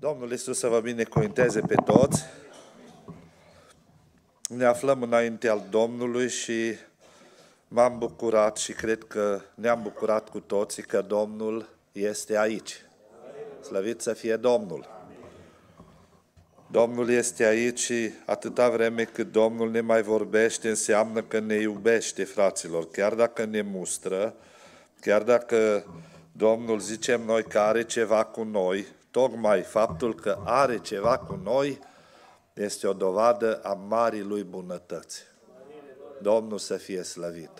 Domnul Iisus să vă binecuvinteze pe toți. Ne aflăm înainte al Domnului și m-am bucurat și cred că ne-am bucurat cu toții că Domnul este aici. Slăvit să fie Domnul! Domnul este aici și atâta vreme cât Domnul ne mai vorbește, înseamnă că ne iubește, fraților. Chiar dacă ne mustră, chiar dacă Domnul, zicem noi, că are ceva cu noi, tocmai faptul că are ceva cu noi este o dovadă a marii lui bunătăți. Domnul să fie slăvit.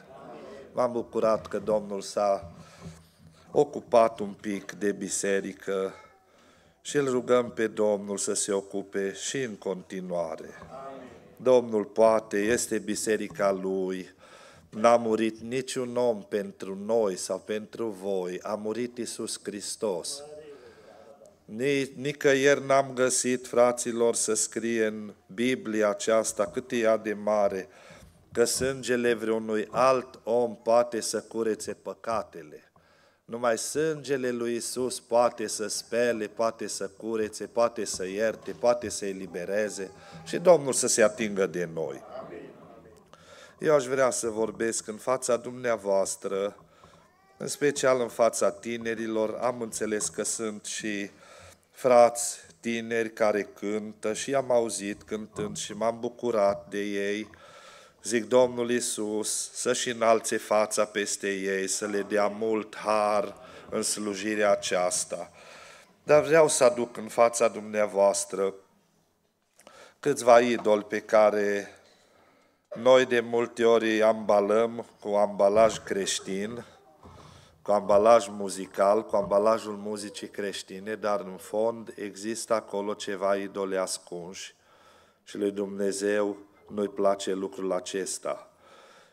M-am bucurat că Domnul s-a ocupat un pic de biserică și îl rugăm pe Domnul să se ocupe și în continuare. Domnul poate, este biserica Lui, N-a murit niciun om pentru noi sau pentru voi, a murit Isus Hristos. Nicăieri n-am găsit, fraților, să scrie în Biblia aceasta cât e ea de mare, că sângele vreunui alt om poate să curețe păcatele. Numai sângele lui Isus poate să spele, poate să curețe, poate să ierte, poate să elibereze și Domnul să se atingă de noi. Eu aș vrea să vorbesc în fața dumneavoastră, în special în fața tinerilor. Am înțeles că sunt și uh, frați tineri care cântă și am auzit cântând și m-am bucurat de ei. Zic Domnul Iisus să-și înalțe fața peste ei, să le dea mult har în slujirea aceasta. Dar vreau să aduc în fața dumneavoastră câțiva idoli pe care noi de multe ori ambalăm cu ambalaj creștin, cu ambalaj muzical, cu ambalajul muzicii creștine, dar în fond există acolo ceva idole ascunși și lui Dumnezeu nu-i place lucrul acesta.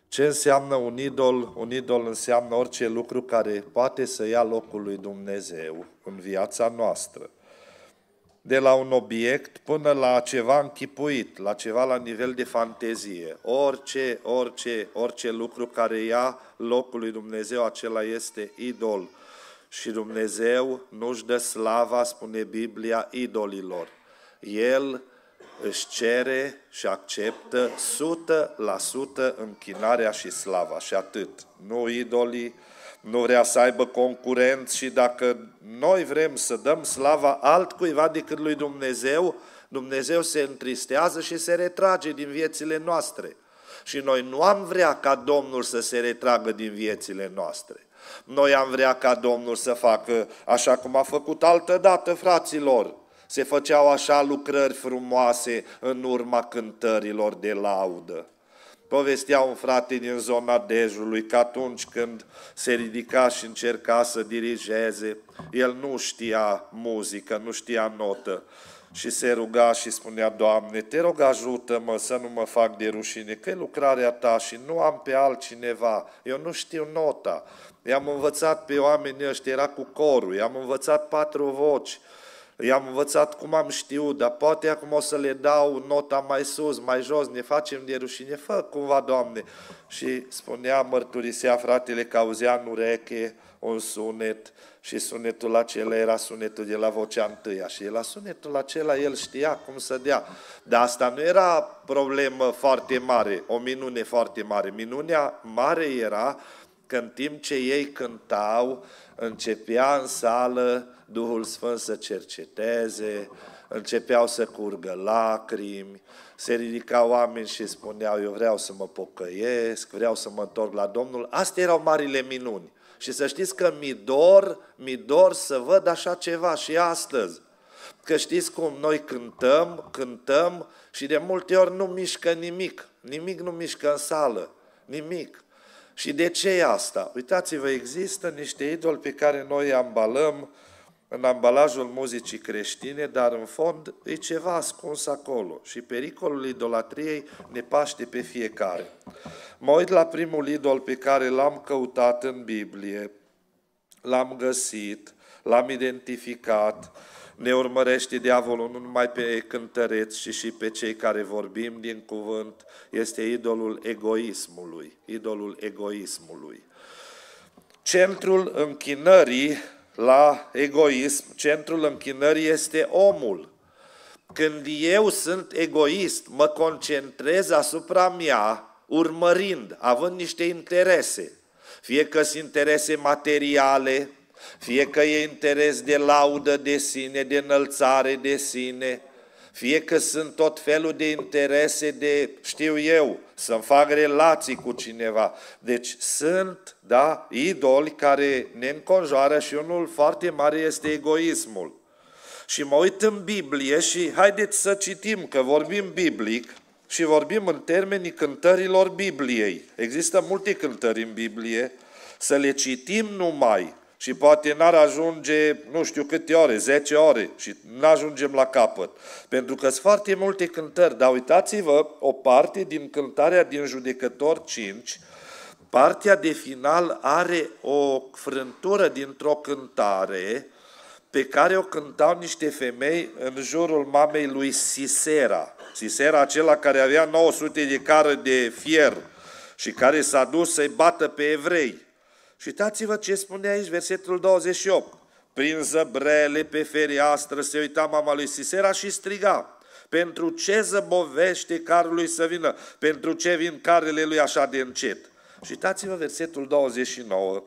Ce înseamnă un idol? Un idol înseamnă orice lucru care poate să ia locul lui Dumnezeu în viața noastră de la un obiect până la ceva închipuit, la ceva la nivel de fantezie. Orice, orice, orice lucru care ia locul lui Dumnezeu, acela este idol. Și Dumnezeu nu-și dă slava, spune Biblia, idolilor. El își cere și acceptă 100% închinarea și slava și atât. Nu idolii, nu vrea să aibă concurent și dacă noi vrem să dăm slava altcuiva decât lui Dumnezeu, Dumnezeu se întristează și se retrage din viețile noastre. Și noi nu am vrea ca Domnul să se retragă din viețile noastre. Noi am vrea ca Domnul să facă așa cum a făcut altă dată, fraților. Se făceau așa lucrări frumoase în urma cântărilor de laudă. Povestea un frate din zona Dejului că atunci când se ridica și încerca să dirigeze, el nu știa muzică, nu știa notă și se ruga și spunea, Doamne, te rog ajută-mă să nu mă fac de rușine, că e lucrarea Ta și nu am pe altcineva, eu nu știu nota. I-am învățat pe oamenii ăștia, era cu corul, i-am învățat patru voci, i-am învățat cum am știut, dar poate acum o să le dau nota mai sus, mai jos, ne facem de rușine, fă cumva, Doamne. Și spunea, mărturisea fratele că auzea în ureche un sunet și sunetul acela era sunetul de la vocea întâia și la sunetul acela el știa cum să dea. Dar asta nu era problemă foarte mare, o minune foarte mare. Minunea mare era că în timp ce ei cântau, începea în sală Duhul Sfânt să cerceteze, începeau să curgă lacrimi, se ridicau oameni și spuneau, eu vreau să mă pocăiesc, vreau să mă întorc la Domnul. Astea erau marile minuni. Și să știți că mi dor, mi dor să văd așa ceva și astăzi. Că știți cum noi cântăm, cântăm și de multe ori nu mișcă nimic. Nimic nu mișcă în sală. Nimic. Și de ce e asta? Uitați-vă, există niște idoli pe care noi îi ambalăm, în ambalajul muzicii creștine, dar în fond e ceva ascuns acolo și pericolul idolatriei ne paște pe fiecare. Mă uit la primul idol pe care l-am căutat în Biblie, l-am găsit, l-am identificat, ne urmărește diavolul nu numai pe cântăreți, ci și pe cei care vorbim din cuvânt, este idolul egoismului, idolul egoismului. Centrul închinării la egoism, centrul închinării este omul. Când eu sunt egoist, mă concentrez asupra mea, urmărind, având niște interese. Fie că sunt interese materiale, fie că e interes de laudă de sine, de înălțare de sine, fie că sunt tot felul de interese de, știu eu, să-mi fac relații cu cineva. Deci sunt, da, idoli care ne înconjoară și unul foarte mare este egoismul. Și mă uit în Biblie și haideți să citim, că vorbim biblic și vorbim în termenii cântărilor Bibliei. Există multe cântări în Biblie, să le citim numai, și poate n-ar ajunge nu știu câte ore, 10 ore și n-ajungem la capăt. Pentru că sunt foarte multe cântări, dar uitați-vă o parte din cântarea din Judecător 5, partea de final are o frântură dintr-o cântare pe care o cântau niște femei în jurul mamei lui Sisera. Sisera acela care avea 900 de cară de fier și care s-a dus să-i bată pe evrei. Și uitați-vă ce spune aici versetul 28. Prin zăbrele pe fereastră se uita mama lui Sisera și striga. Pentru ce zăbovește carului să vină? Pentru ce vin carele lui așa de încet? Și uitați-vă versetul 29.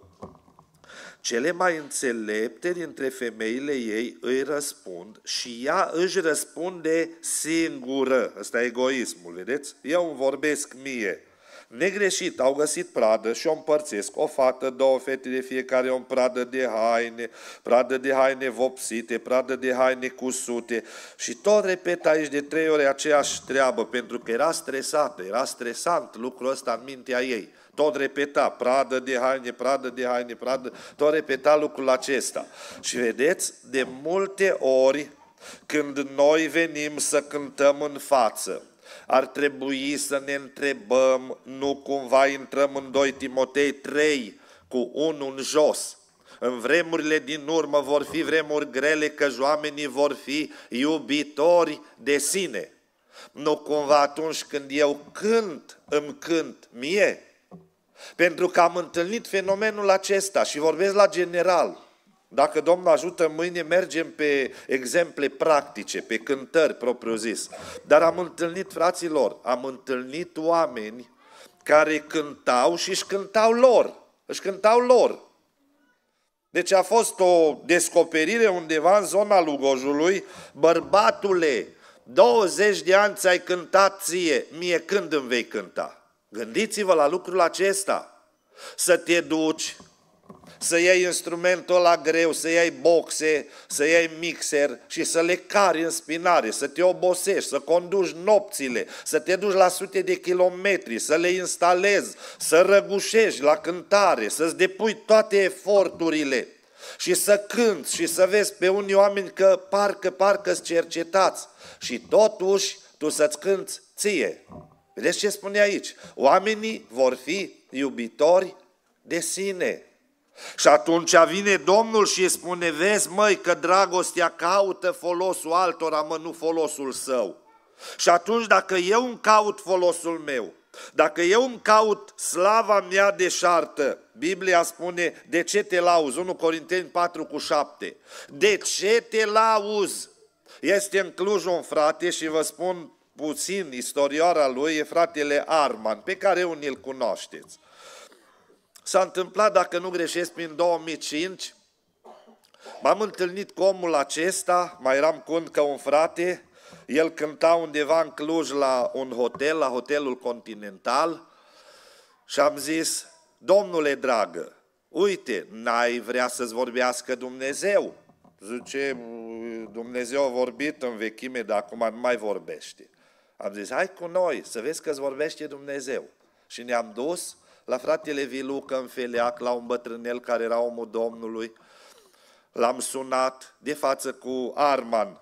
Cele mai înțelepte dintre femeile ei îi răspund și ea își răspunde singură. Ăsta e egoismul, vedeți? Eu îmi vorbesc mie. Negreșit, au găsit pradă și o împărțesc. O fată, două fete de fiecare, o pradă de haine, pradă de haine vopsite, pradă de haine cusute. Și tot repet aici de trei ore aceeași treabă, pentru că era stresată, era stresant lucrul ăsta în mintea ei. Tot repeta, pradă de haine, pradă de haine, pradă, tot repeta lucrul acesta. Și vedeți, de multe ori, când noi venim să cântăm în față, ar trebui să ne întrebăm, nu cumva intrăm în 2 Timotei 3 cu unul în jos. În vremurile din urmă vor fi vremuri grele că oamenii vor fi iubitori de sine. Nu cumva atunci când eu cânt, îmi cânt mie. Pentru că am întâlnit fenomenul acesta și vorbesc la general – dacă Domnul ajută, mâine mergem pe exemple practice, pe cântări propriu-zis. Dar am întâlnit, fraților, am întâlnit oameni care cântau și își cântau lor. Își cântau lor. Deci a fost o descoperire undeva în zona Lugojului, bărbatule, 20 de ani ți-ai cântat ție, mie când îmi vei cânta? Gândiți-vă la lucrul acesta. Să te duci, să iei instrumentul la greu, să iei boxe, să iei mixer și să le cari în spinare, să te obosești, să conduci nopțile, să te duci la sute de kilometri, să le instalezi, să răgușești la cântare, să-ți depui toate eforturile și să cânți și să vezi pe unii oameni că parcă, parcă-ți cercetați și totuși tu să-ți cânți ție. Vedeți ce spune aici? Oamenii vor fi iubitori de sine. Și atunci vine Domnul și îi spune, vezi măi că dragostea caută folosul altora, mă, nu folosul său. Și atunci dacă eu îmi caut folosul meu, dacă eu îmi caut slava mea deșartă, Biblia spune, de ce te lauzi? 1 Corinteni 4 cu 7. De ce te lauzi? Este în Cluj un frate și vă spun puțin istorioara lui, e fratele Arman, pe care unii îl cunoașteți. S-a întâmplat, dacă nu greșesc, prin 2005, m-am întâlnit cu omul acesta, mai eram cu încă un frate, el cânta undeva în Cluj la un hotel, la Hotelul Continental și am zis, domnule dragă, uite, n-ai vrea să-ți vorbească Dumnezeu? Zice, Dumnezeu a vorbit în vechime, dar acum nu mai vorbește. Am zis, hai cu noi, să vezi că-ți vorbește Dumnezeu. Și ne-am dus, la fratele Viluca în Feleac, la un bătrânel care era omul Domnului, l-am sunat de față cu Arman.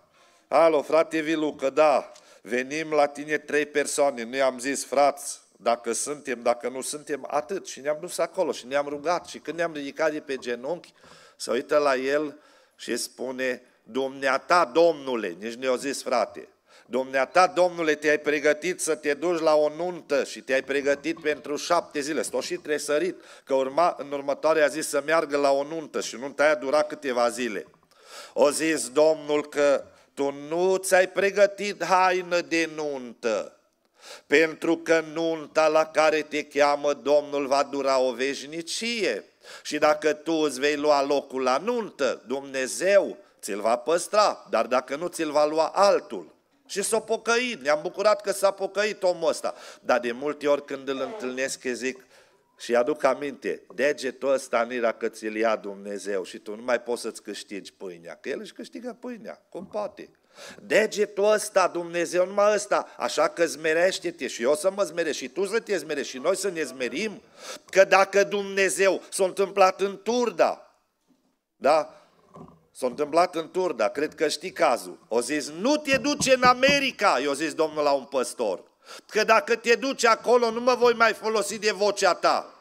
Alo, frate Viluca, da, venim la tine trei persoane, nu i-am zis, frați, dacă suntem, dacă nu suntem, atât. Și ne-am dus acolo și ne-am rugat și când ne-am ridicat de pe genunchi, se uită la el și spune, dumneata, domnule, nici ne i zis, frate, Dumneata, Domnule, te-ai pregătit să te duci la o nuntă și te-ai pregătit pentru șapte zile. sto și tresărit, că urma, în următoarea zi să meargă la o nuntă și nunta aia dura câteva zile. O zis Domnul că tu nu ți-ai pregătit haină de nuntă, pentru că nunta la care te cheamă Domnul va dura o veșnicie. Și dacă tu îți vei lua locul la nuntă, Dumnezeu ți-l va păstra, dar dacă nu ți-l va lua altul. Și s-a pocăit, ne-am bucurat că s-a pocăit omul ăsta. Dar de multe ori când îl întâlnesc, zic, și aduc aminte, degetul ăsta în ira că ți-l ia Dumnezeu și tu nu mai poți să-ți câștigi pâinea, că el își câștigă pâinea, cum poate? Degetul ăsta, Dumnezeu, numai ăsta, așa că zmerește-te și eu să mă zmeresc și tu să te zmerești și noi să ne zmerim, că dacă Dumnezeu s-a întâmplat în turda, da? S-a întâmplat în Turda, cred că știi cazul. O zis, nu te duce în America, i-a zis domnul la un păstor. Că dacă te duci acolo, nu mă voi mai folosi de vocea ta.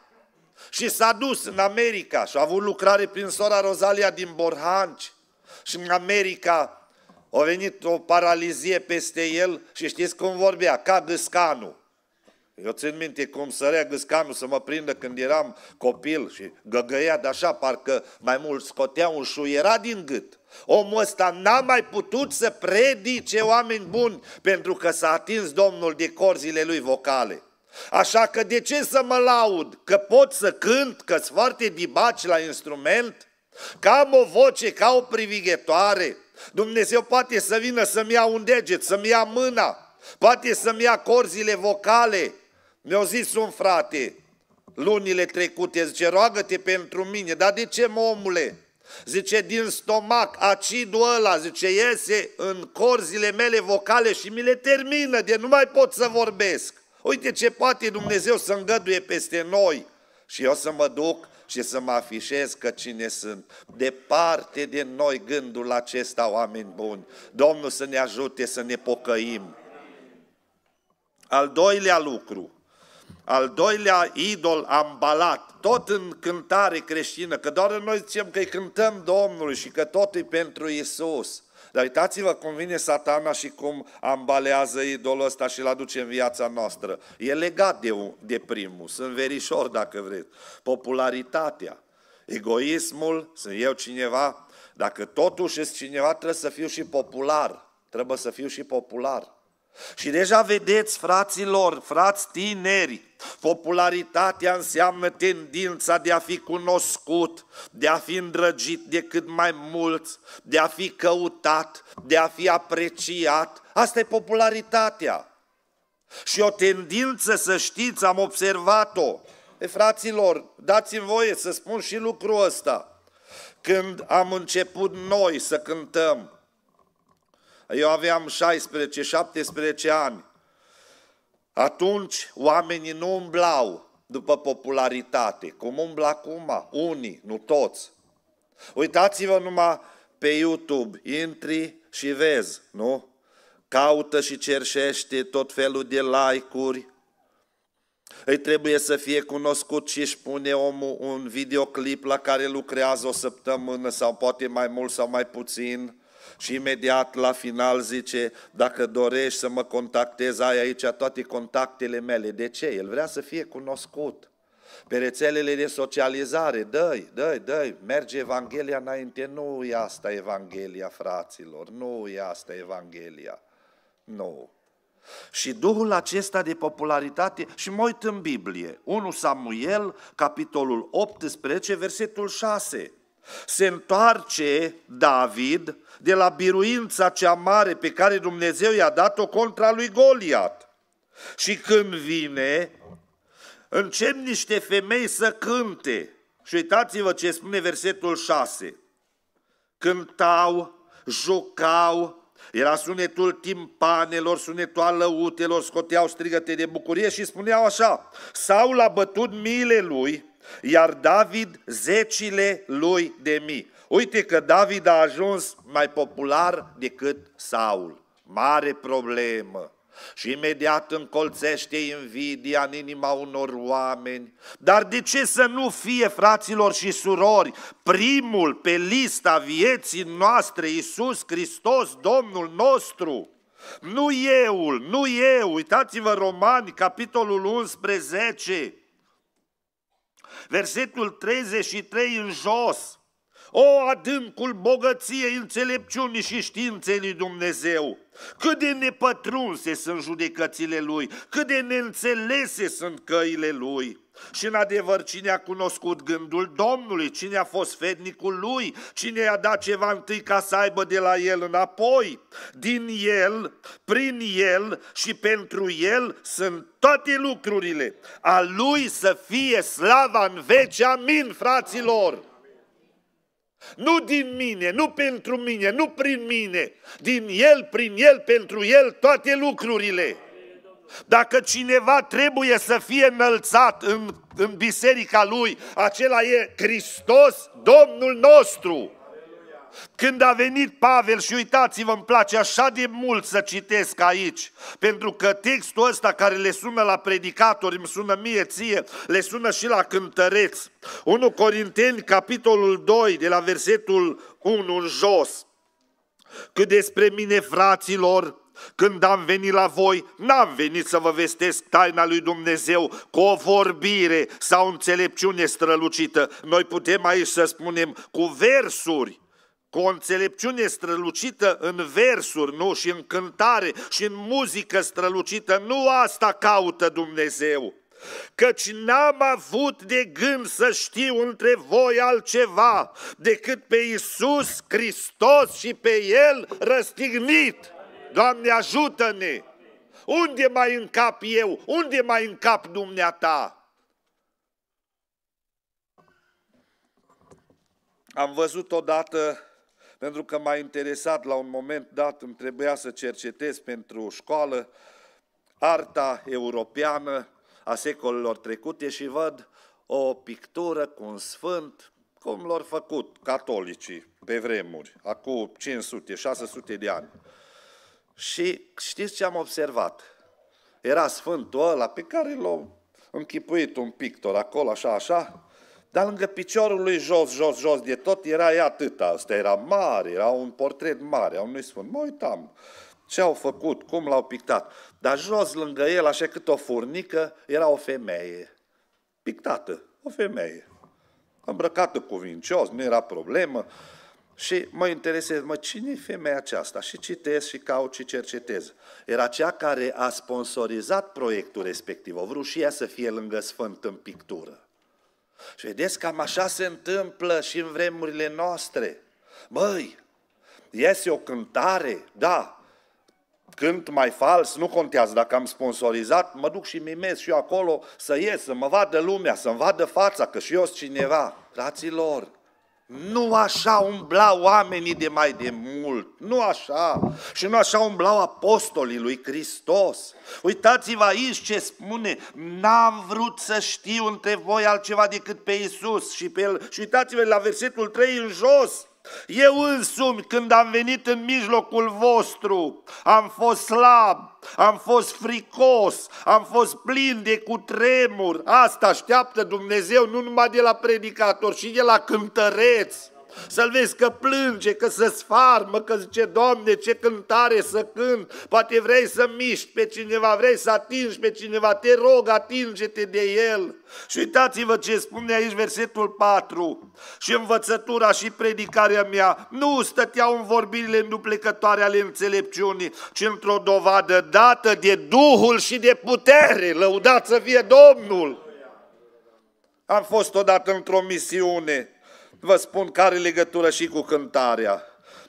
Și s-a dus în America și a avut lucrare prin sora Rozalia din Borhanci. Și în America a venit o paralizie peste el și știți cum vorbea, ca gâscanul. Eu țin minte cum sărea gâscanul să mă prindă când eram copil și găgăia de așa, parcă mai mult scotea un era din gât. Omul ăsta n-a mai putut să predice oameni buni pentru că s-a atins Domnul de corzile lui vocale. Așa că de ce să mă laud că pot să cânt, că sunt foarte dibaci la instrument, că am o voce ca o privighetoare, Dumnezeu poate să vină să-mi ia un deget, să-mi ia mâna, poate să-mi ia corzile vocale, mi-a zis un frate, lunile trecute, zice, roagă-te pentru mine, dar de ce, mă, omule? Zice, din stomac, acidul ăla, zice, iese în corzile mele vocale și mi le termină, de nu mai pot să vorbesc. Uite ce poate Dumnezeu să îngăduie peste noi. Și eu să mă duc și să mă afișez că cine sunt. Departe de noi gândul acesta, oameni buni. Domnul să ne ajute să ne pocăim. Al doilea lucru, al doilea idol ambalat, tot în cântare creștină, că doar noi zicem că îi cântăm Domnului și că tot e pentru Isus. Dar uitați-vă cum vine satana și cum ambalează idolul ăsta și îl aduce în viața noastră. E legat de, de primul, sunt verișor dacă vreți. Popularitatea, egoismul, sunt eu cineva. Dacă totuși ești cineva, trebuie să fiu și popular. Trebuie să fiu și popular. Și deja vedeți, fraților, frați tineri, Popularitatea înseamnă tendința de a fi cunoscut, de a fi îndrăgit de cât mai mulți, de a fi căutat, de a fi apreciat. Asta e popularitatea. Și o tendință, să știți, am observat-o. E, fraților, dați-mi voie să spun și lucrul ăsta. Când am început noi să cântăm, eu aveam 16-17 ani, atunci oamenii nu umblau după popularitate, cum umblă acum unii, nu toți. Uitați-vă numai pe YouTube, intri și vezi, nu? Caută și cerșește tot felul de like-uri. Îi trebuie să fie cunoscut și își pune omul un videoclip la care lucrează o săptămână sau poate mai mult sau mai puțin și imediat la final zice, dacă dorești să mă contactezi, ai aici toate contactele mele. De ce? El vrea să fie cunoscut. Pe rețelele de socializare, dă-i, dă-i, dă merge Evanghelia înainte. Nu e asta Evanghelia, fraților, nu e asta Evanghelia. Nu. Și Duhul acesta de popularitate, și mă uit în Biblie, 1 Samuel, capitolul 18, versetul 6 se întoarce David de la biruința cea mare pe care Dumnezeu i-a dat-o contra lui Goliat. Și când vine, încep niște femei să cânte. Și uitați-vă ce spune versetul 6. Cântau, jucau, era sunetul timpanelor, sunetul alăutelor, scoteau strigăte de bucurie și spuneau așa, Saul a bătut miile lui iar David zecile lui de mii. Uite că David a ajuns mai popular decât Saul. Mare problemă. Și imediat încolțește invidia în inima unor oameni. Dar de ce să nu fie, fraților și surori, primul pe lista vieții noastre, Iisus Hristos, Domnul nostru? Nu eu, nu eu, uitați-vă Romani, capitolul 11, versetul 33 în jos. O, adâncul bogăției, înțelepciunii și științei lui Dumnezeu! Cât de nepătrunse sunt judecățile Lui, cât de neînțelese sunt căile Lui! Și în adevăr, cine a cunoscut gândul Domnului, cine a fost fednicul lui, cine i-a dat ceva întâi ca să aibă de la el înapoi, din el, prin el și pentru el sunt toate lucrurile. A lui să fie slava în veci, amin, fraților! Nu din mine, nu pentru mine, nu prin mine, din el, prin el, pentru el, toate lucrurile. Dacă cineva trebuie să fie înălțat în, în biserica lui, acela e Hristos, Domnul nostru. Când a venit Pavel, și uitați-vă, îmi place așa de mult să citesc aici, pentru că textul ăsta care le sună la predicatori, îmi sună mie ție, le sună și la cântăreți. 1 Corinteni, capitolul 2, de la versetul 1 în jos. Cât despre mine, fraților, când am venit la voi, n-am venit să vă vestesc taina lui Dumnezeu cu o vorbire sau înțelepciune strălucită. Noi putem aici să spunem cu versuri, cu o înțelepciune strălucită în versuri, nu? Și în cântare și în muzică strălucită. Nu asta caută Dumnezeu căci n-am avut de gând să știu între voi altceva decât pe Isus Hristos și pe El răstignit. Doamne, ajută-ne! Unde mai încap eu? Unde mai încap dumneata? Am văzut odată, pentru că m-a interesat la un moment dat, îmi trebuia să cercetez pentru o școală, arta europeană a secolelor trecute și văd o pictură cu un sfânt, cum l-au făcut catolicii pe vremuri, acum 500-600 de ani. Și știți ce am observat? Era sfântul ăla pe care l-a închipuit un pictor acolo, așa, așa, dar lângă piciorul lui jos, jos, jos de tot era ea atâta. Asta era mare, era un portret mare a unui sfânt. Mă uitam ce au făcut, cum l-au pictat. Dar jos lângă el, așa cât o furnică, era o femeie. Pictată, o femeie. Îmbrăcată cuvincios, nu era problemă. Și mă interesez, mă, cine e femeia aceasta? Și citesc, și caut, și cercetez. Era cea care a sponsorizat proiectul respectiv. O vrut și ea să fie lângă Sfânt în pictură. Și vedeți, cam așa se întâmplă și în vremurile noastre. Băi, iese o cântare, da, cânt mai fals, nu contează dacă am sponsorizat, mă duc și mimez și eu acolo să ies, să mă vadă lumea, să-mi vadă fața, că și eu sunt cineva. Fraților, nu așa umblau oamenii de mai de mult, nu așa. Și nu așa umblau apostolii lui Hristos. Uitați-vă aici ce spune, n-am vrut să știu între voi altceva decât pe Isus și pe El. Și uitați-vă la versetul 3 în jos. Eu însumi, când am venit în mijlocul vostru, am fost slab, am fost fricos, am fost plin de cutremur. Asta așteaptă Dumnezeu nu numai de la predicator, și de la cântăreți. Să-l vezi că plânge, că se sfarmă, că zice, Doamne, ce cântare să cânt, poate vrei să miști pe cineva, vrei să atingi pe cineva, te rog, atinge-te de el. Și uitați-vă ce spune aici versetul 4. Și învățătura și predicarea mea nu stăteau în vorbirile înduplecătoare ale înțelepciunii, ci într-o dovadă dată de Duhul și de putere. Lăudați să fie Domnul! Am fost odată într-o misiune vă spun care are legătură și cu cântarea.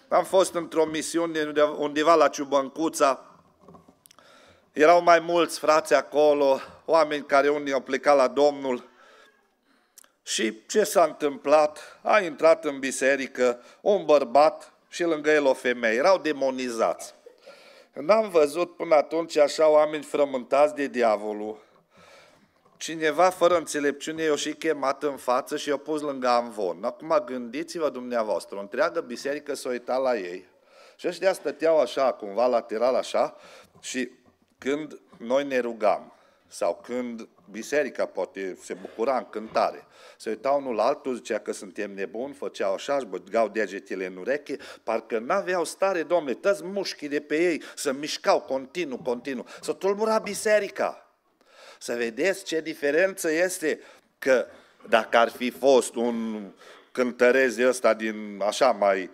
Am fost într-o misiune undeva la Ciubăncuța, erau mai mulți frați acolo, oameni care unii au plecat la Domnul. Și ce s-a întâmplat? A intrat în biserică un bărbat și lângă el o femeie. Erau demonizați. N-am văzut până atunci așa oameni frământați de diavolul cineva fără înțelepciune i-a și chemat în față și i-a pus lângă amvon. Acum gândiți-vă dumneavoastră, o întreagă biserică s-a uitat la ei și ăștia stăteau așa, cumva lateral așa și când noi ne rugam sau când biserica poate se bucura în cântare, se uita unul la altul, zicea că suntem nebuni, făceau așa, își băgau degetele în ureche, parcă n-aveau stare, domnule, tăți mușchii de pe ei, să mișcau continuu, continuu, să tulbura biserica. Să vedeți ce diferență este că dacă ar fi fost un cântărez de ăsta din așa mai...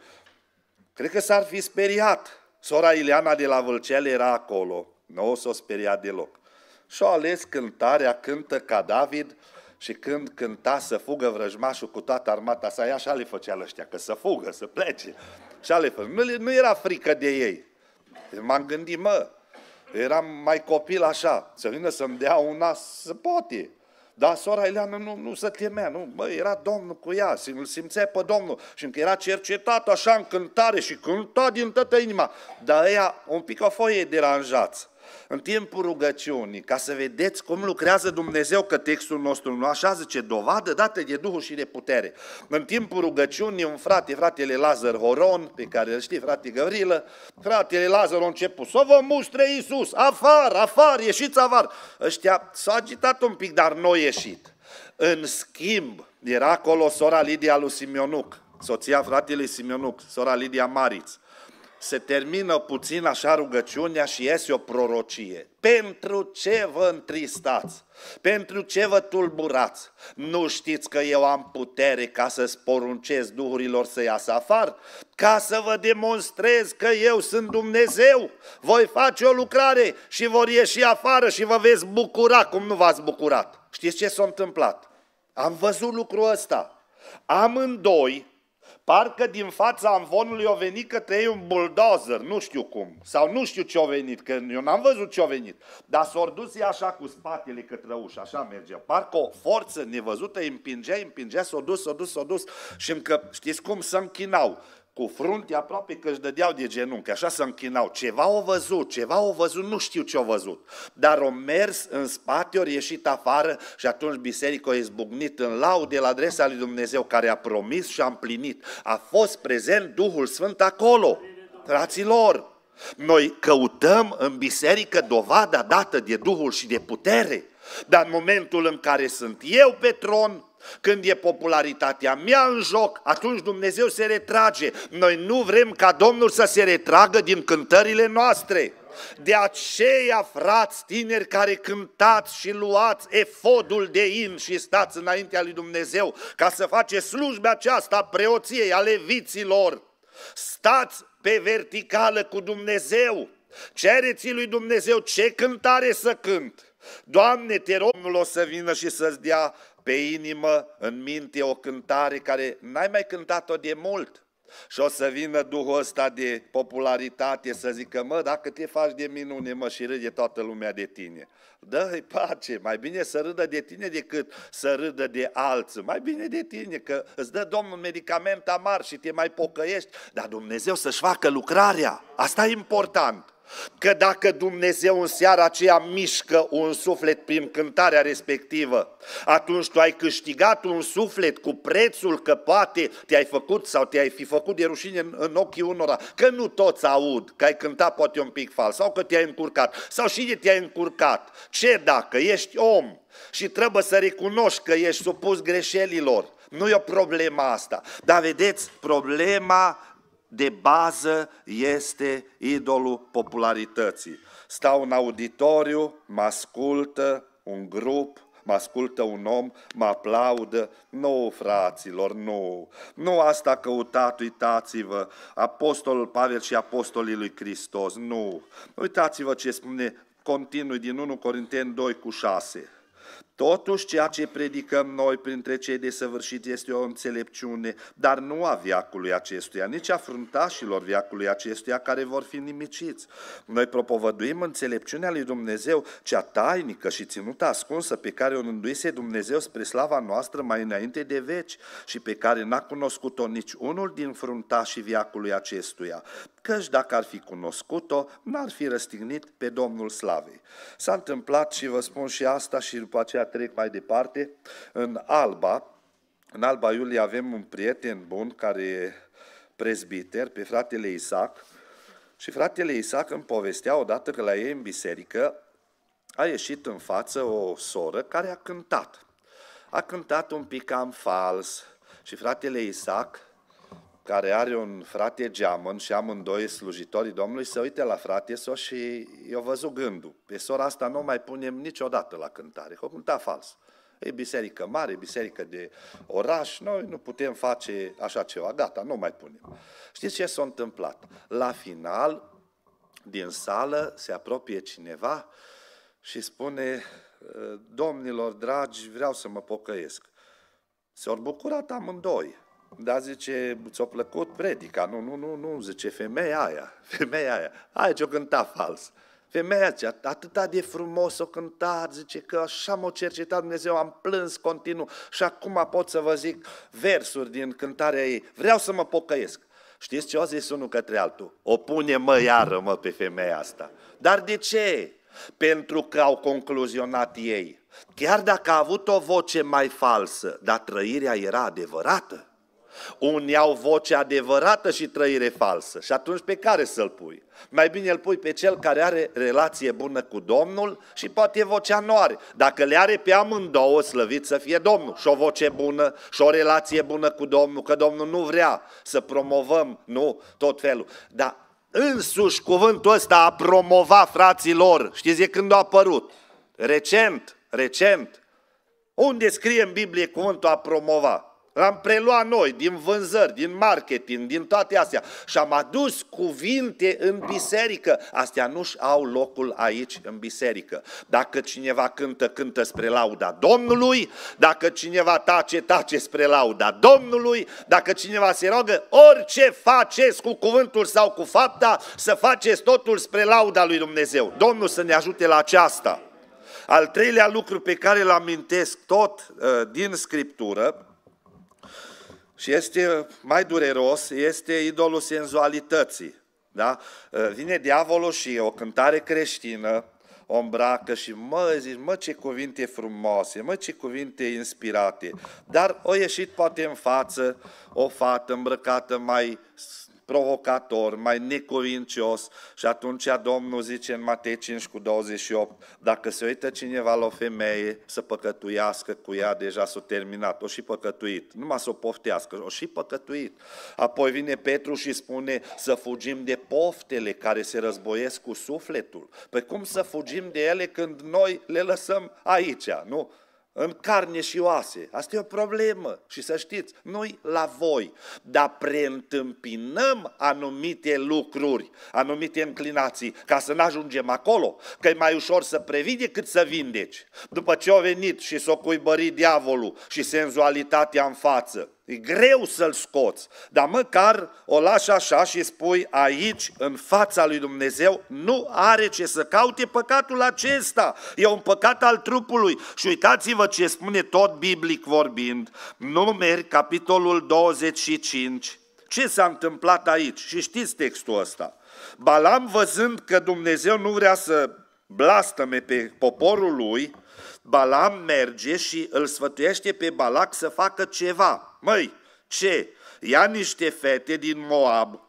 Cred că s-ar fi speriat. Sora Ileana de la Vâlcel era acolo. Nu o s-o speria deloc. Și-a ales cântarea Cântă ca David și când cânta să fugă vrăjmașul cu toată armata sa, ea așa le făcea ăștia, că să fugă, să plece. Și ale nu, nu era frică de ei. M-am gândit, mă, Eram mai copil așa, să vină să-mi dea un nas, să poate. Dar sora Ileana nu, nu se temea, nu, bă, era domnul cu ea, îl simțea pe domnul și încă era cercetat așa în cântare și cânta din toată inima. Dar ea un pic o foie deranjați în timpul rugăciunii, ca să vedeți cum lucrează Dumnezeu, că textul nostru nu așa zice, dovadă dată de Duhul și de putere. În timpul rugăciunii, un frate, fratele Lazar Horon, pe care îl știi, frate Gavrilă, fratele Lazar a început, să vă muștre Iisus, afară, afară, ieșiți afară. Ăștia s-au agitat un pic, dar nu a ieșit. În schimb, era acolo sora Lidia lui Simionuc, soția fratelui Simionuc, sora Lidia Mariț se termină puțin așa rugăciunea și iese o prorocie. Pentru ce vă întristați? Pentru ce vă tulburați? Nu știți că eu am putere ca să sporuncez duhurilor să iasă afară? Ca să vă demonstrez că eu sunt Dumnezeu? Voi face o lucrare și vor ieși afară și vă veți bucura cum nu v-ați bucurat. Știți ce s-a întâmplat? Am văzut lucrul ăsta. Amândoi, Parcă din fața amvonului a venit către ei un bulldozer, nu știu cum, sau nu știu ce a venit, că eu n-am văzut ce a venit, dar s-au dus așa cu spatele către ușă, așa mergea. Parcă o forță nevăzută îi împingea, îi împingea, s-au dus, s-au dus, s-au dus și încă, știți cum, să închinau cu frunte aproape că își dădeau de genunchi, așa se închinau. Ceva au văzut, ceva au văzut, nu știu ce au văzut. Dar au mers în spate, au ieșit afară și atunci biserica a izbucnit în laude la adresa lui Dumnezeu care a promis și a împlinit. A fost prezent Duhul Sfânt acolo. Fraților, noi căutăm în biserică dovada dată de Duhul și de putere, dar în momentul în care sunt eu pe tron, când e popularitatea mea în joc, atunci Dumnezeu se retrage. Noi nu vrem ca Domnul să se retragă din cântările noastre. De aceea, frați tineri care cântați și luați efodul de in și stați înaintea lui Dumnezeu ca să face slujba aceasta a preoției, a leviților, stați pe verticală cu Dumnezeu, cereți lui Dumnezeu ce cântare să cânt. Doamne, te rog, o să vină și să-ți dea pe inimă, în minte, o cântare care n-ai mai cântat-o de mult. Și o să vină duhul ăsta de popularitate să zică, mă, dacă te faci de minune, mă, și râde toată lumea de tine. Dă-i pace, mai bine să râdă de tine decât să râdă de alții. Mai bine de tine, că îți dă Domnul medicament amar și te mai pocăiești, dar Dumnezeu să-și facă lucrarea. Asta e important. Că dacă Dumnezeu în seara aceea mișcă un suflet prin cântarea respectivă, atunci tu ai câștigat un suflet cu prețul că poate te-ai făcut sau te-ai fi făcut de rușine în, în ochii unora, că nu toți aud, că ai cântat poate un pic fals sau că te-ai încurcat sau și de te-ai încurcat. Ce dacă ești om și trebuie să recunoști că ești supus greșelilor? Nu e o problemă asta. Dar vedeți, problema de bază este idolul popularității. Stau în auditoriu, mă ascultă un grup, mă ascultă un om, mă aplaudă. Nu, fraților, nu. Nu asta căutat, uitați-vă, apostolul Pavel și apostolii lui Hristos, nu. Uitați-vă ce spune continui din 1 Corinteni 2 cu 6. Totuși, ceea ce predicăm noi printre cei desăvârșiți este o înțelepciune, dar nu a viacului acestuia, nici a fruntașilor viacului acestuia care vor fi nimiciți. Noi propovăduim înțelepciunea lui Dumnezeu, cea tainică și ținută ascunsă pe care o înduise Dumnezeu spre slava noastră mai înainte de veci și pe care n-a cunoscut-o nici unul din fruntașii viacului acestuia, căci dacă ar fi cunoscut-o, n-ar fi răstignit pe Domnul Slavei. S-a întâmplat și vă spun și asta și după aceea aceea trec mai departe. În Alba, în Alba Iulie avem un prieten bun care e prezbiter, pe fratele Isaac, și fratele Isaac îmi povestea odată că la ei în biserică a ieșit în față o soră care a cântat. A cântat un pic cam fals și fratele Isaac care are un frate geamăn și amândoi slujitorii Domnului, se uite la frate său și eu văzut gândul. Pe sora asta nu mai punem niciodată la cântare, că cânta fals. E biserică mare, e biserică de oraș, noi nu putem face așa ceva, gata, nu mai punem. Știți ce s-a întâmplat? La final, din sală, se apropie cineva și spune, domnilor dragi, vreau să mă pocăiesc. S-au bucurat amândoi. Da, zice, ți-a plăcut predica? Nu, nu, nu, nu, zice, femeia aia, femeia aia. Aia ce-o cânta fals. Femeia aceea, atât de frumos o cânta, zice că așa m-a cercetat Dumnezeu, am plâns continuu și acum pot să vă zic versuri din cântarea ei. Vreau să mă pocăiesc. Știți ce o zis unul către altul? O pune mă iară mă pe femeia asta. Dar de ce? Pentru că au concluzionat ei. Chiar dacă a avut o voce mai falsă, dar trăirea era adevărată. Unii au voce adevărată și trăire falsă. Și atunci pe care să-l pui? Mai bine îl pui pe cel care are relație bună cu Domnul și poate e vocea noare. Dacă le are pe amândouă, slăvit să fie Domnul. Și o voce bună, și o relație bună cu Domnul, că Domnul nu vrea să promovăm, nu, tot felul. Dar însuși cuvântul ăsta a promova fraților, știți, e când a apărut. Recent, recent. Unde scrie în Biblie cuvântul a promova? L-am preluat noi din vânzări, din marketing, din toate astea și am adus cuvinte în biserică. Astea nu-și au locul aici în biserică. Dacă cineva cântă, cântă spre lauda Domnului, dacă cineva tace, tace spre lauda Domnului, dacă cineva se roagă, orice faceți cu cuvântul sau cu fapta, să faceți totul spre lauda lui Dumnezeu. Domnul să ne ajute la aceasta. Al treilea lucru pe care îl amintesc tot uh, din Scriptură, și este uh, mai dureros, este idolul senzualității. Da? Uh, vine diavolul și o cântare creștină, o îmbracă și mă, zici, mă ce cuvinte frumoase, mă ce cuvinte inspirate. Dar o ieșit poate în față o fată îmbrăcată mai provocator, mai necovincios și atunci Domnul zice în Matei 5 cu 28, dacă se uită cineva la o femeie să păcătuiască cu ea, deja s-a terminat, o și păcătuit, numai să o poftească, o și păcătuit. Apoi vine Petru și spune să fugim de poftele care se războiesc cu sufletul. Păi cum să fugim de ele când noi le lăsăm aici, nu? în carne și oase. Asta e o problemă și să știți, noi la voi, dar preîntâmpinăm anumite lucruri, anumite înclinații, ca să nu ajungem acolo, că e mai ușor să previi decât să vindeci. După ce au venit și s-o cuibări diavolul și senzualitatea în față, E greu să-l scoți, dar măcar o lași așa și spui aici, în fața lui Dumnezeu, nu are ce să caute păcatul acesta. E un păcat al trupului. Și uitați-vă ce spune tot biblic vorbind. Numeri, capitolul 25. Ce s-a întâmplat aici? Și știți textul ăsta. Balam văzând că Dumnezeu nu vrea să blastăme pe poporul lui, Balam merge și îl sfătuiește pe Balac să facă ceva. Măi, ce? Ia niște fete din Moab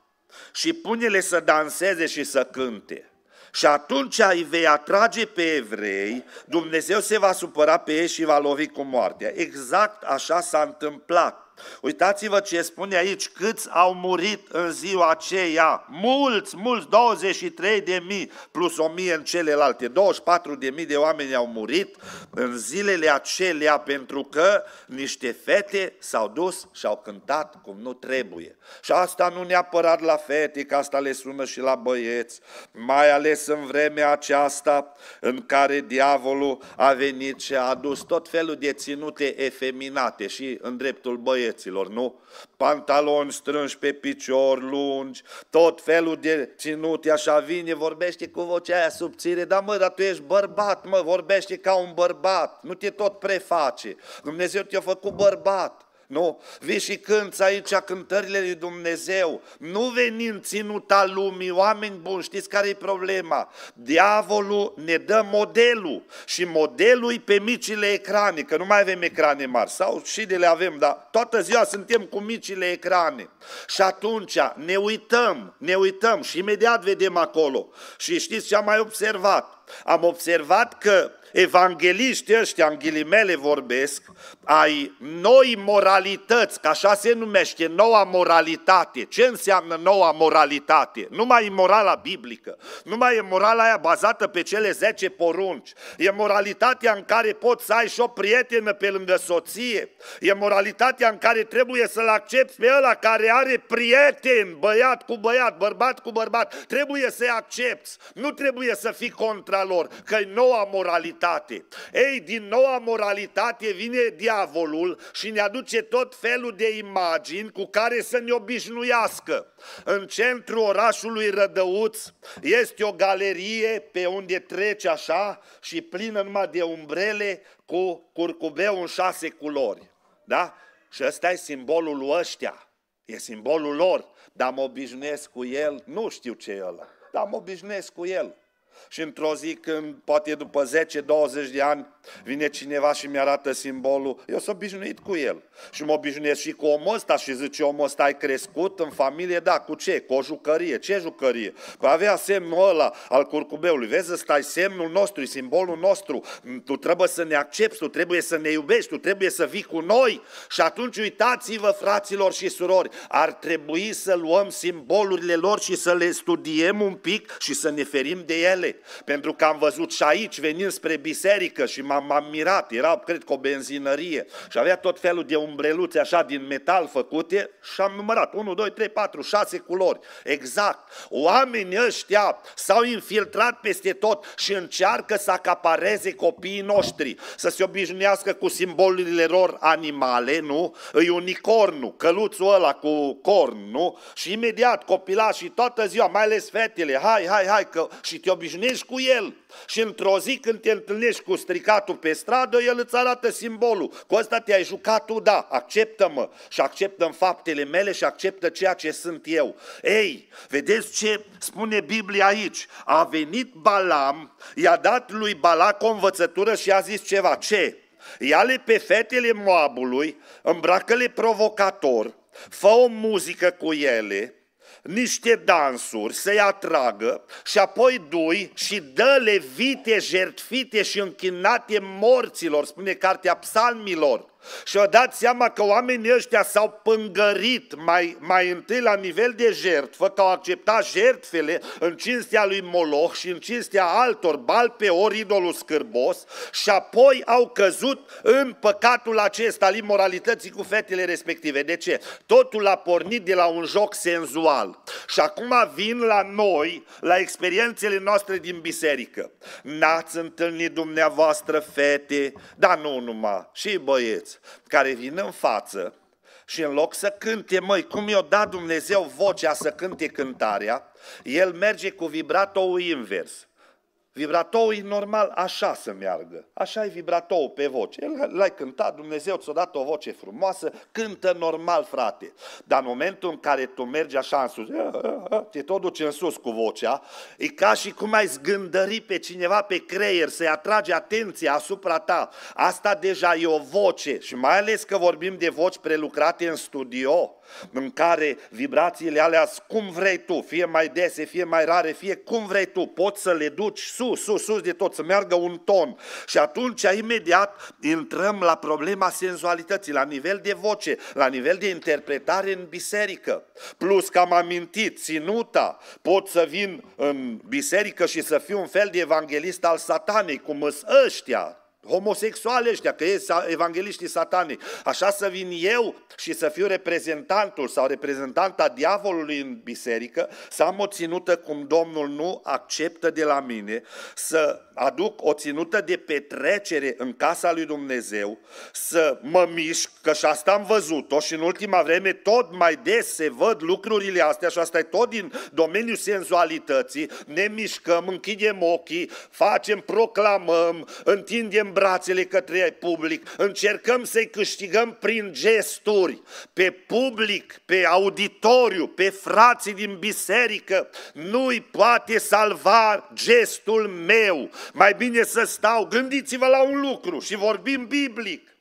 și pune-le să danseze și să cânte. Și atunci îi vei atrage pe evrei, Dumnezeu se va supăra pe ei și va lovi cu moartea. Exact așa s-a întâmplat. Uitați-vă ce spune aici, câți au murit în ziua aceea, mulți, mulți, 23 de mii plus 1000 în celelalte, 24 de mii de oameni au murit în zilele acelea pentru că niște fete s-au dus și au cântat cum nu trebuie. Și asta nu neapărat la fete, că asta le sună și la băieți, mai ales în vremea aceasta în care diavolul a venit și a adus tot felul de ținute efeminate și în dreptul băieților băieților, nu? Pantaloni strânși pe picior, lungi, tot felul de ținute, așa vine, vorbește cu vocea aia subțire, dar mă, dar tu ești bărbat, mă, vorbește ca un bărbat, nu te tot preface. Dumnezeu te-a făcut bărbat. Nu, vii și cânți aici cântările lui Dumnezeu. Nu veni în ținuta lumii, oameni buni, știți care e problema? Diavolul ne dă modelul și modelul e pe micile ecrane, că nu mai avem ecrane mari, sau și de le avem, dar toată ziua suntem cu micile ecrane. Și atunci ne uităm, ne uităm și imediat vedem acolo. Și știți ce am mai observat? Am observat că evangeliștii ăștia, în ghilimele vorbesc, ai noi moralități, că așa se numește noua moralitate. Ce înseamnă noua moralitate? Nu mai e morala biblică, nu mai e morala aia bazată pe cele 10 porunci. E moralitatea în care poți să ai și o prietenă pe lângă soție. E moralitatea în care trebuie să-l accepti pe ăla care are prieten, băiat cu băiat, bărbat cu bărbat. Trebuie să-i accepti, nu trebuie să fii contra lor, că e noua moralitate. Ei, din noua moralitate vine dia diavolul și ne aduce tot felul de imagini cu care să ne obișnuiască. În centrul orașului Rădăuț este o galerie pe unde trece așa și plină numai de umbrele cu curcubeu în șase culori. Da? Și ăsta e simbolul ăștia. E simbolul lor, dar mă obișnuiesc cu el, nu știu ce e ăla, dar mă obișnuiesc cu el. Și într-o zi când, poate după 10-20 de ani, Vine cineva și mi-arată simbolul, eu sunt obișnuit cu el. Și mă obișnuiesc și cu omul ăsta și zice, omul ăsta ai crescut în familie, da, cu ce? Cu o jucărie. Ce jucărie? Păi avea semnul ăla al curcubeului. Vezi, ăsta e semnul nostru, e simbolul nostru. Tu trebuie să ne accepti, tu trebuie să ne iubești, tu trebuie să vii cu noi. Și atunci uitați-vă, fraților și surori, ar trebui să luăm simbolurile lor și să le studiem un pic și să ne ferim de ele. Pentru că am văzut și aici, venind spre biserică și m-am mirat, era, cred că o benzinărie și avea tot felul de umbreluțe așa din metal făcute și am numărat 1, 2, 3, 4, 6 culori, exact. Oamenii ăștia s-au infiltrat peste tot și încearcă să acapareze copiii noștri, să se obișnuiască cu simbolurile lor animale, nu? Îi unicornul, căluțul ăla cu corn, nu? Și imediat copilașii toată ziua, mai ales fetele, hai, hai, hai, că... și te obișnuiești cu el. Și într-o zi când te întâlnești cu stricatul pe stradă, el îți arată simbolul. Cu asta te-ai jucat tu, da, acceptă-mă și acceptă faptele mele și acceptă ceea ce sunt eu. Ei, vedeți ce spune Biblia aici? A venit Balam, i-a dat lui Balac o învățătură și a zis ceva. Ce? Ia-le pe fetele Moabului, îmbracă-le provocator, fă o muzică cu ele, niște dansuri, să-i atragă și apoi dui și dă levite, jertfite și închinate morților, spune cartea psalmilor. Și-o dat seama că oamenii ăștia s-au pângărit mai, mai întâi la nivel de jertfă, că au acceptat jertfele în cinstea lui Moloch și în cinstea altor bal pe oridolul scârbos și apoi au căzut în păcatul acesta al imoralității cu fetele respective. De ce? Totul a pornit de la un joc senzual. Și acum vin la noi, la experiențele noastre din biserică. N-ați întâlnit dumneavoastră fete, dar nu numai, și băieți care vin în față și în loc să cânte, măi, cum i-o dat Dumnezeu vocea să cânte cântarea, el merge cu vibratoul invers. Vibratorul e normal așa să meargă. Așa e vibratorul pe voce. El l-ai cântat, Dumnezeu ți-a dat o voce frumoasă, cântă normal, frate. Dar în momentul în care tu mergi așa în sus, eh, eh, eh, te tot duci în sus cu vocea, e ca și cum ai zgândări pe cineva pe creier, să-i atrage atenția asupra ta. Asta deja e o voce și mai ales că vorbim de voci prelucrate în studio în care vibrațiile alea, cum vrei tu, fie mai dese, fie mai rare, fie cum vrei tu, poți să le duci sus, sus, sus de tot, să meargă un ton. Și atunci, imediat, intrăm la problema senzualității, la nivel de voce, la nivel de interpretare în biserică. Plus că am amintit, ținuta, pot să vin în biserică și să fiu un fel de evanghelist al satanei, cum sunt ăștia, homosexuale ăștia, că e evangeliștii satanii. Așa să vin eu și să fiu reprezentantul sau reprezentanta diavolului în biserică, să am o ținută cum Domnul nu acceptă de la mine, să aduc o ținută de petrecere în casa lui Dumnezeu, să mă mișc, că și asta am văzut-o și în ultima vreme tot mai des se văd lucrurile astea și asta e tot din domeniul senzualității, ne mișcăm, închidem ochii, facem, proclamăm, întindem brațele către public, încercăm să-i câștigăm prin gesturi, pe public, pe auditoriu, pe frații din biserică, nu-i poate salva gestul meu. Mai bine să stau, gândiți-vă la un lucru și vorbim biblic.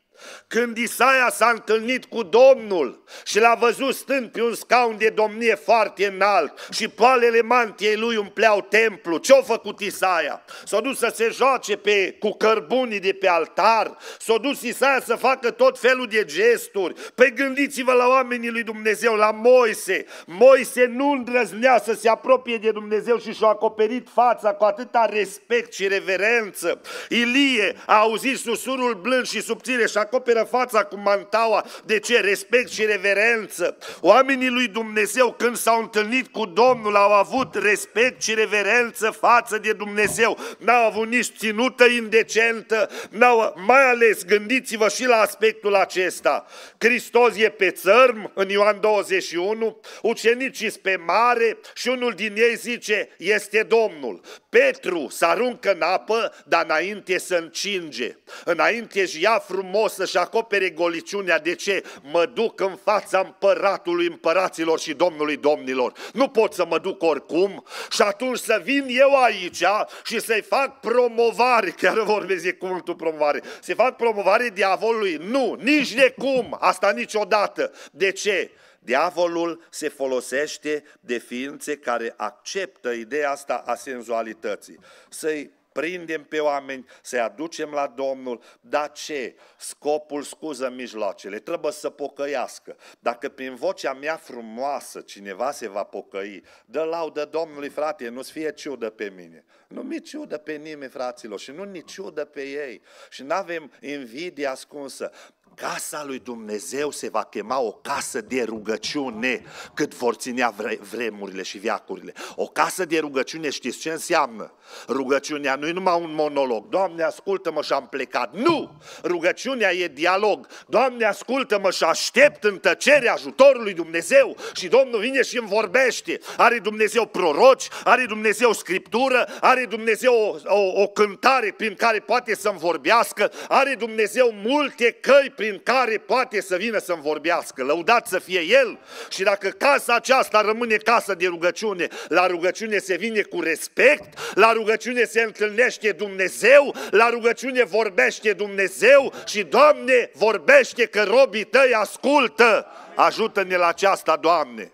Când Isaia s-a întâlnit cu Domnul și l-a văzut stând pe un scaun de domnie foarte înalt și poalele mantiei lui umpleau templu, ce-a făcut Isaia? S-a dus să se joace pe, cu cărbunii de pe altar, s-a dus Isaia să facă tot felul de gesturi. Păi gândiți-vă la oamenii lui Dumnezeu, la Moise. Moise nu îndrăznea să se apropie de Dumnezeu și și-a acoperit fața cu atâta respect și reverență. Ilie a auzit susurul blând și subțire și a acoperă fața cu mantaua. De ce? Respect și reverență. Oamenii lui Dumnezeu când s-au întâlnit cu Domnul au avut respect și reverență față de Dumnezeu. N-au avut nici ținută indecentă, n-au, mai ales gândiți-vă și la aspectul acesta. Hristos e pe țărm în Ioan 21, ucenicii sunt pe mare și unul din ei zice, este Domnul. Petru s aruncă în apă, dar înainte să încinge, înainte își ia frumos să-și acopere goliciunea. De ce? Mă duc în fața împăratului împăraților și domnului domnilor. Nu pot să mă duc oricum și atunci să vin eu aici și să-i fac promovare, chiar vorbesc de cuvântul promovare, să-i fac promovare diavolului. Nu, nici de cum, asta niciodată. De ce? Diavolul se folosește de ființe care acceptă ideea asta a senzualității. Să-i prindem pe oameni, să-i aducem la Domnul, dar ce? Scopul scuză mijloacele, trebuie să pocăiască. Dacă prin vocea mea frumoasă cineva se va pocăi, dă laudă Domnului, frate, nu-ți fie ciudă pe mine. Nu mi ciudă pe nimeni, fraților, și nu mi ciudă pe ei. Și nu avem invidie ascunsă. Casa lui Dumnezeu se va chema o casă de rugăciune cât vor ținea vremurile și viacurile. O casă de rugăciune știți ce înseamnă? Rugăciunea nu e numai un monolog. Doamne, ascultă-mă și am plecat. Nu! Rugăciunea e dialog. Doamne, ascultă-mă și aștept în tăcere ajutorul lui Dumnezeu și Domnul vine și îmi vorbește. Are Dumnezeu proroci, are Dumnezeu scriptură, are Dumnezeu o, o, o cântare prin care poate să-mi vorbească, are Dumnezeu multe căi prin care poate să vină să-mi vorbească. Lăudat să fie El și dacă casa aceasta rămâne casă de rugăciune, la rugăciune se vine cu respect, la rugăciune se întâlnește Dumnezeu, la rugăciune vorbește Dumnezeu și Doamne vorbește că robii Tăi ascultă. Ajută-ne la aceasta, Doamne!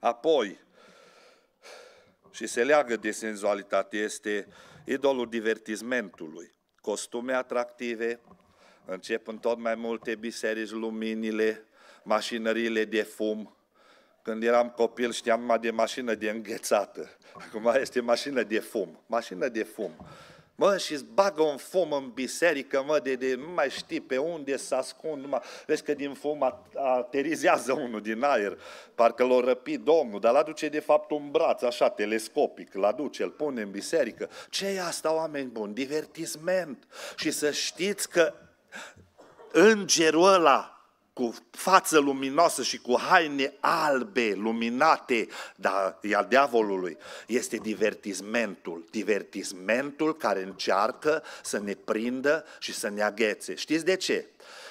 Apoi, și se leagă de senzualitate, este idolul divertismentului costume atractive, încep în tot mai multe biserici luminile, mașinările de fum. Când eram copil știam mai de mașină de înghețată. Acum este mașină de fum, mașină de fum. Mă, și îți bagă un fum în biserică, mă, de, de nu mai știi pe unde să ascund, numai, vezi că din fum aterizează unul din aer, parcă l a răpit Domnul, dar l-aduce de fapt un braț așa telescopic, l-aduce, îl pune în biserică. ce e asta, oameni buni? Divertisment. Și să știți că îngerul ăla cu față luminoasă și cu haine albe, luminate, dar e al diavolului, este divertismentul. Divertismentul care încearcă să ne prindă și să ne aghețe. Știți de ce?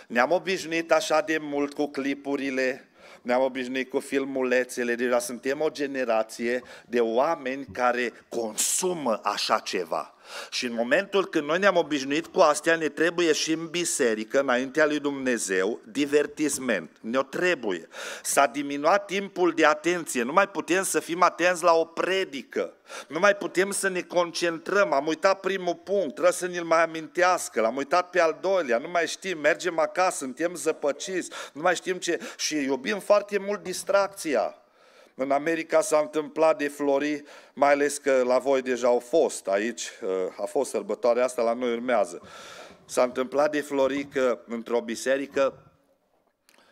Ne-am obișnuit așa de mult cu clipurile, ne-am obișnuit cu filmulețele, deja suntem o generație de oameni care consumă așa ceva. Și în momentul când noi ne-am obișnuit cu astea, ne trebuie și în biserică, înaintea lui Dumnezeu, divertisment. Ne-o trebuie. S-a diminuat timpul de atenție. Nu mai putem să fim atenți la o predică. Nu mai putem să ne concentrăm. Am uitat primul punct, trebuie să ne-l mai amintească. L-am uitat pe al doilea, nu mai știm, mergem acasă, suntem zăpăciți, nu mai știm ce... Și iubim foarte mult distracția. În America s-a întâmplat de flori, mai ales că la voi deja au fost aici, uh, a fost sărbătoarea asta, la noi urmează. S-a întâmplat de flori că într-o biserică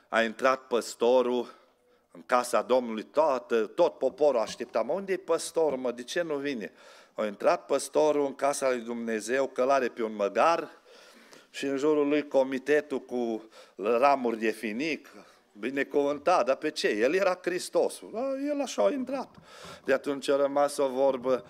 a intrat păstorul în casa Domnului, toată, tot poporul aștepta, mă, unde e păstorul, mă, de ce nu vine? A intrat păstorul în casa lui Dumnezeu, călare pe un măgar și în jurul lui comitetul cu ramuri de finic, binecuvântat, dar pe ce? El era Hristosul. El așa a intrat. De atunci a rămas o vorbă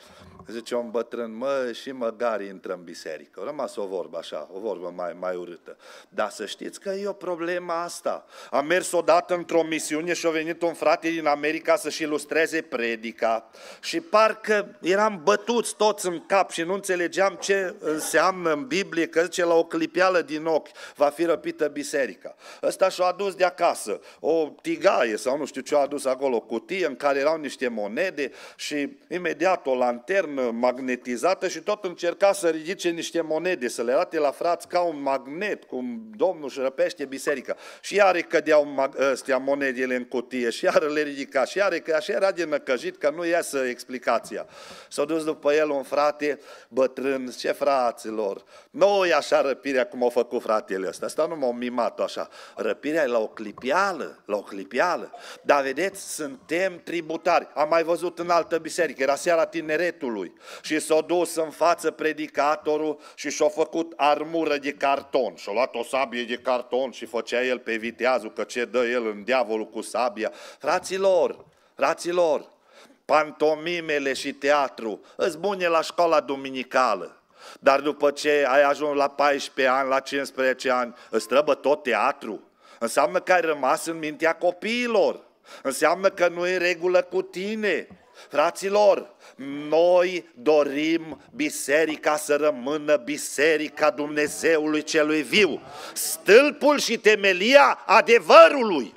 Zice un bătrân, mă, și măgari intră în biserică. A rămas o vorbă așa, o vorbă mai, mai urâtă. Dar să știți că e o problemă asta. Am mers odată într-o misiune și a venit un frate din America să-și ilustreze predica. Și parcă eram bătuți toți în cap și nu înțelegeam ce înseamnă în Biblie, că zice la o clipeală din ochi va fi răpită biserica. Ăsta și-a adus de acasă o tigaie sau nu știu ce-a adus acolo, o cutie în care erau niște monede și imediat o lanternă Uh, magnetizată și tot încerca să ridice niște monede, să le arate la frați ca un magnet, cum Domnul își răpește biserica. Și că cădeau astea monedele în cutie și iar le ridica și iar că așa era de năcăjit că nu iasă explicația. S-a dus după el un frate bătrân, ce fraților, nu e așa răpirea cum au făcut fratele ăsta, asta nu m a mimat așa. Răpirea e la o clipială, la o clipială. Dar vedeți, suntem tributari. Am mai văzut în altă biserică, era seara tineretului, Domnului și s-a dus în față predicatorul și și-a făcut armură de carton și-a luat o sabie de carton și făcea el pe viteazul că ce dă el în diavolul cu sabia. Fraților, fraților, pantomimele și teatru îți bune la școala duminicală. Dar după ce ai ajuns la 14 ani, la 15 ani, îți trebuie tot teatru. Înseamnă că ai rămas în mintea copiilor. Înseamnă că nu e regulă cu tine. Fraților, noi dorim biserica să rămână biserica Dumnezeului celui viu, stâlpul și temelia adevărului.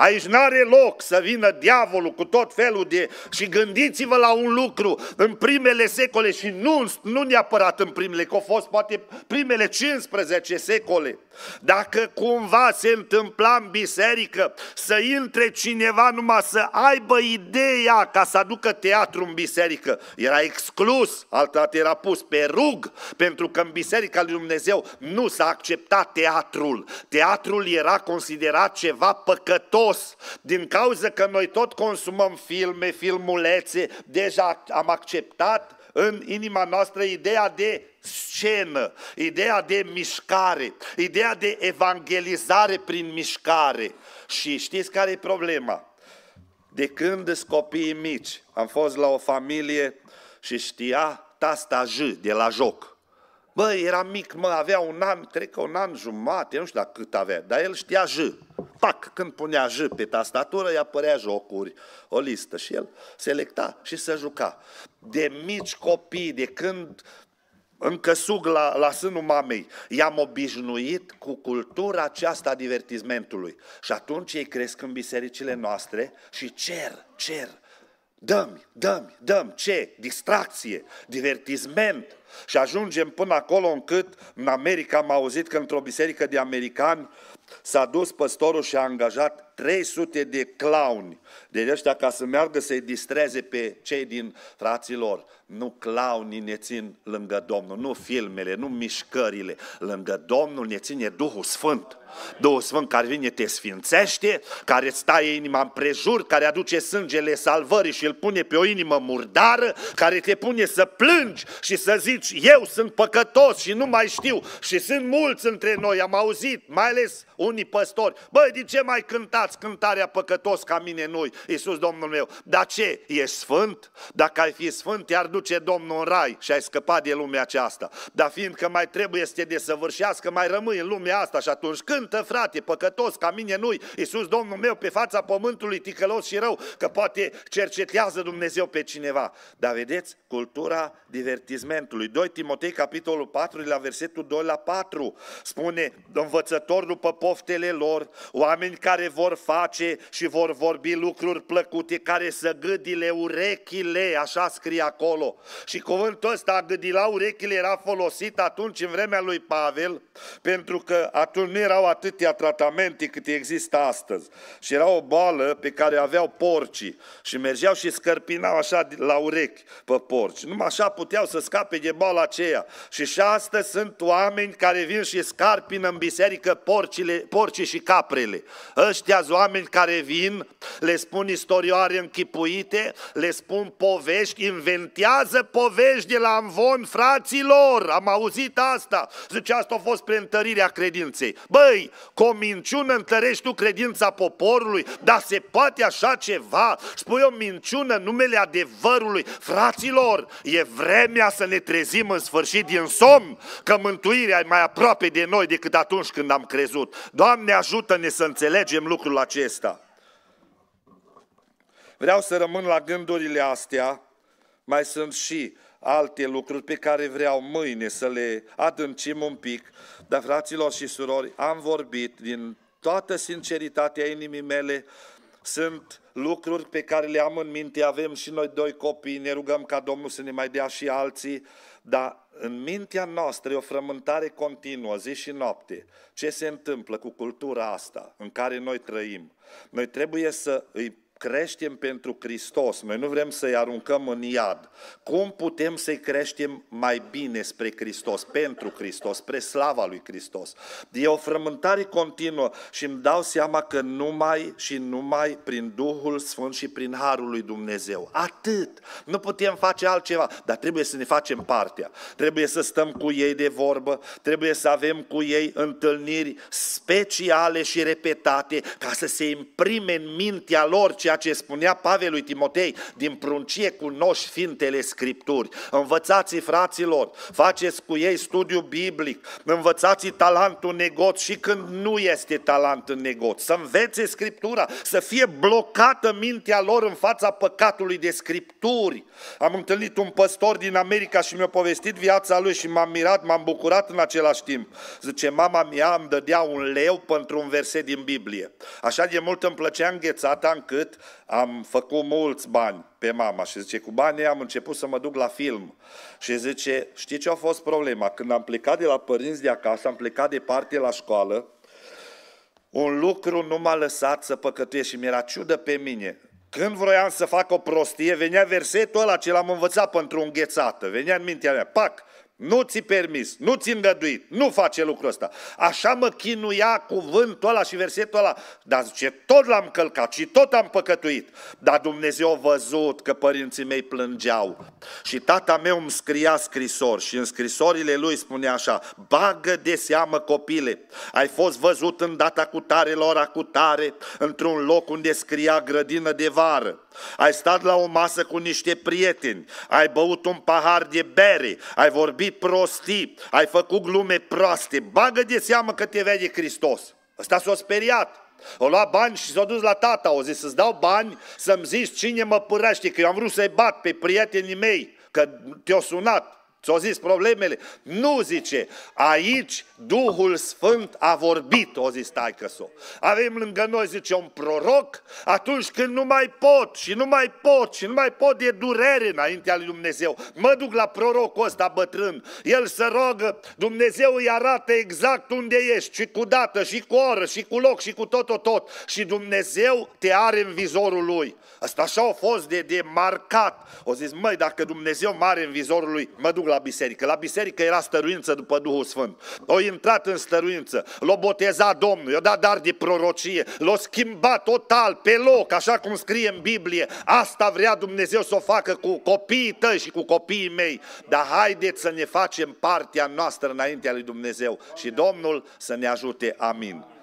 Aici nu are loc să vină diavolul cu tot felul de... Și gândiți-vă la un lucru, în primele secole și nu, nu neapărat în primele, că au fost poate primele 15 secole, dacă cumva se întâmpla în biserică să intre cineva numai să aibă ideea ca să aducă teatru în biserică, era exclus, altădată era pus pe rug, pentru că în biserica lui Dumnezeu nu s-a acceptat teatrul. Teatrul era considerat ceva păcătos jos, din cauza că noi tot consumăm filme, filmulețe, deja am acceptat în inima noastră ideea de scenă, ideea de mișcare, ideea de evangelizare prin mișcare. Și știți care e problema? De când sunt copiii mici, am fost la o familie și știa tasta J de la joc. Bă, era mic, mă, avea un an, cred că un an jumate, nu știu la cât avea, dar el știa J. Pac, când punea J pe tastatură, îi apărea jocuri, o listă și el selecta și se juca. De mici copii, de când încă sug la, la sânul mamei. I-am obișnuit cu cultura aceasta a divertismentului. Și atunci ei cresc în bisericile noastre și cer, cer, Dăm, dăm, dăm. Ce? Distracție, divertisment. Și ajungem până acolo încât în America am auzit că într-o biserică de americani s-a dus păstorul și a angajat 300 de clowni. De deci ăștia ca să meargă să-i distreze pe cei din fraților. Nu clownii ne țin lângă Domnul, nu filmele, nu mișcările. Lângă Domnul ne ține Duhul Sfânt. Duhul Sfânt care vine te sfințește, care îți taie inima în prejur, care aduce sângele salvării și îl pune pe o inimă murdară, care te pune să plângi și să zici, eu sunt păcătos și nu mai știu și sunt mulți între noi, am auzit, mai ales unii păstori, băi, de ce mai cântați cântarea păcătos ca mine noi, Iisus Domnul meu? Dar ce, ești sfânt? Dacă ai fi sfânt, te-ar duce Domnul în rai și ai scăpat de lumea aceasta. Dar fiindcă mai trebuie să te desăvârșească, mai rămâi în lumea asta și atunci când sfântă, frate, păcătos ca mine nu Iisus Domnul meu pe fața pământului ticălos și rău, că poate cercetează Dumnezeu pe cineva. Dar vedeți, cultura divertismentului. 2 Timotei, capitolul 4, la versetul 2 la 4, spune, învățător după poftele lor, oameni care vor face și vor vorbi lucruri plăcute, care să gâdile urechile, așa scrie acolo. Și cuvântul ăsta, gâdila urechile, era folosit atunci în vremea lui Pavel, pentru că atunci nu erau atâtea tratamente cât există astăzi. Și era o boală pe care aveau porcii și mergeau și scărpinau așa la urechi pe porci. Numai așa puteau să scape de boala aceea. Și și astăzi sunt oameni care vin și scarpină în biserică porcile, porcii și caprele. Ăștia oameni care vin, le spun istorioare închipuite, le spun povești, inventează povești de la amvon fraților. Am auzit asta. Zice, asta a fost preîntărirea credinței. Băi, Măi, cu o minciună întărești tu credința poporului, dar se poate așa ceva? Spui o minciună în numele adevărului. Fraților, e vremea să ne trezim în sfârșit din somn, că mântuirea e mai aproape de noi decât atunci când am crezut. Doamne, ajută-ne să înțelegem lucrul acesta. Vreau să rămân la gândurile astea, mai sunt și alte lucruri pe care vreau mâine să le adâncim un pic, dar fraților și surori, am vorbit din toată sinceritatea inimii mele, sunt lucruri pe care le am în minte, avem și noi doi copii, ne rugăm ca Domnul să ne mai dea și alții, dar în mintea noastră e o frământare continuă, zi și noapte. Ce se întâmplă cu cultura asta în care noi trăim? Noi trebuie să îi creștem pentru Hristos, noi nu vrem să-i aruncăm în iad. Cum putem să-i creștem mai bine spre Hristos, pentru Hristos, spre slava lui Hristos? E o frământare continuă și îmi dau seama că numai și numai prin Duhul Sfânt și prin Harul lui Dumnezeu. Atât! Nu putem face altceva, dar trebuie să ne facem partea. Trebuie să stăm cu ei de vorbă, trebuie să avem cu ei întâlniri speciale și repetate ca să se imprime în mintea lor ce ceea ce spunea Pavel lui Timotei, din pruncie cunoști Sfintele Scripturi. Învățați fraților, faceți cu ei studiu biblic, învățați talentul negot negoț și când nu este talent în negoț. Să învețe Scriptura, să fie blocată mintea lor în fața păcatului de Scripturi. Am întâlnit un păstor din America și mi-a povestit viața lui și m-am mirat, m-am bucurat în același timp. Zice, mama mea îmi dădea un leu pentru un verset din Biblie. Așa de mult îmi plăcea înghețata încât am făcut mulți bani pe mama și zice, cu banii am început să mă duc la film. Și zice, știi ce a fost problema? Când am plecat de la părinți de acasă, am plecat departe la școală, un lucru nu m-a lăsat să păcătuiesc și mi-era ciudă pe mine. Când vroiam să fac o prostie, venea versetul ăla ce l-am învățat pentru înghețată. Venea în mintea mea, pac, nu ți permis, nu ți îngăduit, nu face lucrul ăsta. Așa mă chinuia cuvântul ăla și versetul ăla. Dar zice, tot l-am călcat și tot am păcătuit. Dar Dumnezeu a văzut că părinții mei plângeau. Și tata meu îmi scria scrisori și în scrisorile lui spunea așa, bagă de seamă copile, ai fost văzut în data cu tare, la ora cu tare, într-un loc unde scria grădină de vară ai stat la o masă cu niște prieteni, ai băut un pahar de bere, ai vorbit prostii, ai făcut glume proaste, bagă de seamă că te vede Hristos. Ăsta s-a speriat. O lua bani și s-a dus la tata, o zis, să-ți dau bani să-mi zici cine mă părăște, că eu am vrut să-i bat pe prietenii mei, că te-au sunat. Ți-au zis problemele? Nu, zice, aici Duhul Sfânt a vorbit, o zis taică-so. Avem lângă noi, zice, un proroc, atunci când nu mai pot și nu mai pot și nu mai pot, e durere înaintea lui Dumnezeu. Mă duc la prorocul ăsta bătrân, el se rogă, Dumnezeu îi arată exact unde ești și cu dată și cu oră și cu loc și cu tot, tot, tot. Și Dumnezeu te are în vizorul lui. Asta așa a fost de, de marcat. O zis, măi, dacă Dumnezeu mare în vizorul lui, mă duc la biserică. La biserică era stăruință după Duhul Sfânt. O intrat în stăruință, l o boteza Domnul, i o dat dar de prorocie, l o schimbat total, pe loc, așa cum scrie în Biblie. Asta vrea Dumnezeu să o facă cu copiii tăi și cu copiii mei. Dar haideți să ne facem partea noastră înaintea lui Dumnezeu și Domnul să ne ajute. Amin.